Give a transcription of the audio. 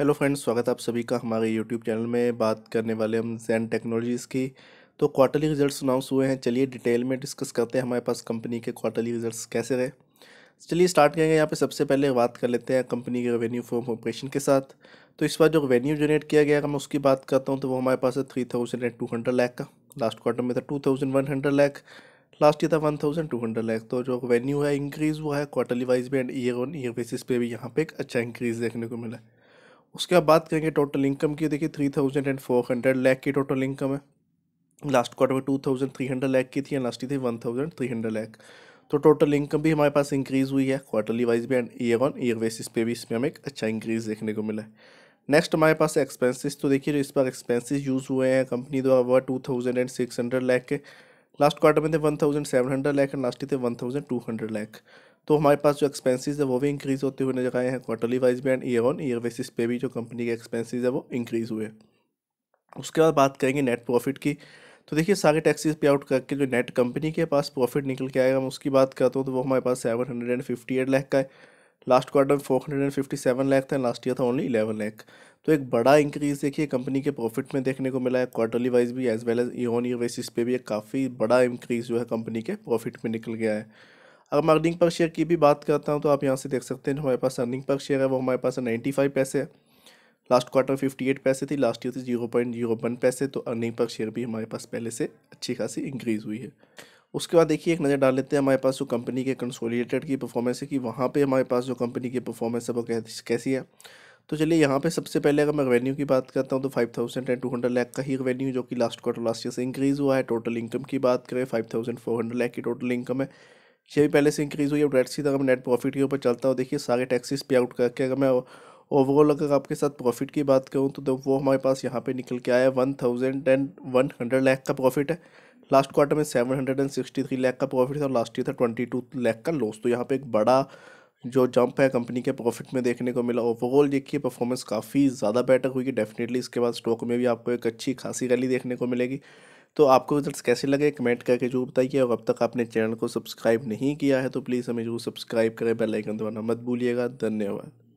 hello friends स्वागत है आप सभी का हमारे यूट्यूब चैनल में बात करने वाले हम जैन टेक्नोलॉजीज़ की तो क्वार्टरली रिजल्ट्स अनाउंस हुए हैं चलिए डिटेल में डिस्कस करते हैं हमारे पास कंपनी के क्वार्टरली रिजल्ट्स कैसे रहे चलिए स्टार्ट करेंगे यहाँ पे सबसे पहले बात कर लेते हैं कंपनी के रेवेन्यू फॉर्म ऑपरेशन के साथ तो इस बार जो रेवेन्यू जनरेट किया गया अगर मैं उसकी बात करता हूँ तो वो हमारे पास है three thousand and two hundred lakh का लास्ट क्वार्टर में था two thousand one hundred lakh last year था वन थाउजेंड टू हंड्रेड तो जो रेवेन्यू है इंक्रीज़ हुआ है क्वार्टरली वाइज भी and year on year basis पे भी यहाँ पर एक अच्छा इंक्रीज़ देखने को मिला है उसके बाद बात करेंगे टोटल इनकम की देखिए three thousand and four hundred lakh की टोटल इनकम है लास्ट क्वार्टर में two thousand three hundred lakh की थी एंड लास्ट थी one thousand three hundred lakh तो टोटल इनकम भी हमारे पास इंक्रीज़ हुई है क्वार्टरली वाइज भी and year on year basis पे भी इसमें हमें एक अच्छा इंक्रीज़ देखने को मिला है नेक्स्ट हमारे पास एक्सपेंसिस तो देखिए जो इस बार एक्सपेंसिस यूज़ हुए हैं कंपनी द्वारा वह two thousand and six hundred lakh के लास्ट क्वार्टर में थे one thousand seven hundred lakh and last थे one thousand two hundred lakh तो हमारे पास जो एक्सपेंसिस है वो भी इंक्रीज़ होते हुए नजर आए हैं क्वार्टरली वाइज भी and year on year basis पे भी जो कंपनी के एक्सपेंसिस है वो इंक्रीज़ हुए उसके बाद बात करेंगे नेट प्रॉफिट की तो देखिए सारे टैक्सेस पे आउट करके जो नेट कंपनी के पास प्रॉफिट निकल के आएगा मैं उसकी बात करता हूँ तो वो हमारे पास seven hundred and fifty eight lakh का है लास्ट क्वार्टर में four hundred and fifty seven lakh था लास्ट ईयर था ओनली इलेवन लैख तो एक बड़ा इंक्रीज़ देखिए कंपनी के प्रॉफिट में देखने को मिला है क्वार्टरली वाइज भी as well as year on year basis पे भी एक काफ़ी बड़ा इंक्रीज़ जो है कंपनी के प्रॉफिट में निकल गया है अगर मैं अर्निंग पर शेयर की भी बात करता हूँ तो आप यहाँ से देख सकते हैं हमारे पास अर्निंग पर शेयर है वो हमारे पास नाइन्टी फाइव पैसे है लास्ट क्वार्टर फिफ्टी एट पैसे थी लास्ट ईयर थी जीरो पॉइंट जीरो वन पैसे तो अर्निंग पर शेयर भी हमारे पास पहले से अच्छी खासी इंक्रीज़ हुई है उसके बाद देखिए एक नज़र डाल लेते हैं हमारे पास जो कंपनी के कंसोलिडेटेड की परफॉर्मेंस है कि वहाँ पे हमारे पास जो कंपनी की परफॉर्मेंस है वो कैसी है तो चलिए यहाँ पे सबसे पहले अगर मैं रेवेन्यू की बात करता हूँ तो five thousand and two hundred lakh का ही रेवेन्यू जो कि लास्ट क्वार्टर लास्ट ईयर से इंक्रीज़ हुआ है टोटल इनकम की बात करें five thousand four hundred lakh की टोटल इनकम है ये भी पहले से इंक्रीज़ हुई है डायरेक्ट सीधा मैं नेट प्रॉफिट के ऊपर चलता हूँ देखिए सारे टैक्सेस पे आउट करके अगर मैं ओवरऑल अगर आपके साथ प्रॉफिट की बात करूँ तो वो हमारे पास यहाँ पर निकल के आया one thousand and one hundred lakh का प्रॉफिट है लास्ट क्वार्टर में seven hundred and sixty three lakh का प्रॉफिट था और लास्ट ईयर था ट्वेंटी टू लैख का लॉस तो यहाँ पे एक बड़ा जो जंप है कंपनी के प्रॉफिट में देखने को मिला ओवरऑल देखिए परफॉर्मेंस काफ़ी ज़्यादा बेटर हुई कि डेफिनेटली इसके बाद स्टॉक में भी आपको एक अच्छी खासी रैली देखने को मिलेगी तो आपको रिजल्ट कैसे लगे कमेंट करके जरूर बताइए और अब तक आपने चैनल को सब्सक्राइब नहीं किया है तो प्लीज़ हमें जरूर सब्सक्राइब करें बेलाइकन दबाना मत भूलिएगा धन्यवाद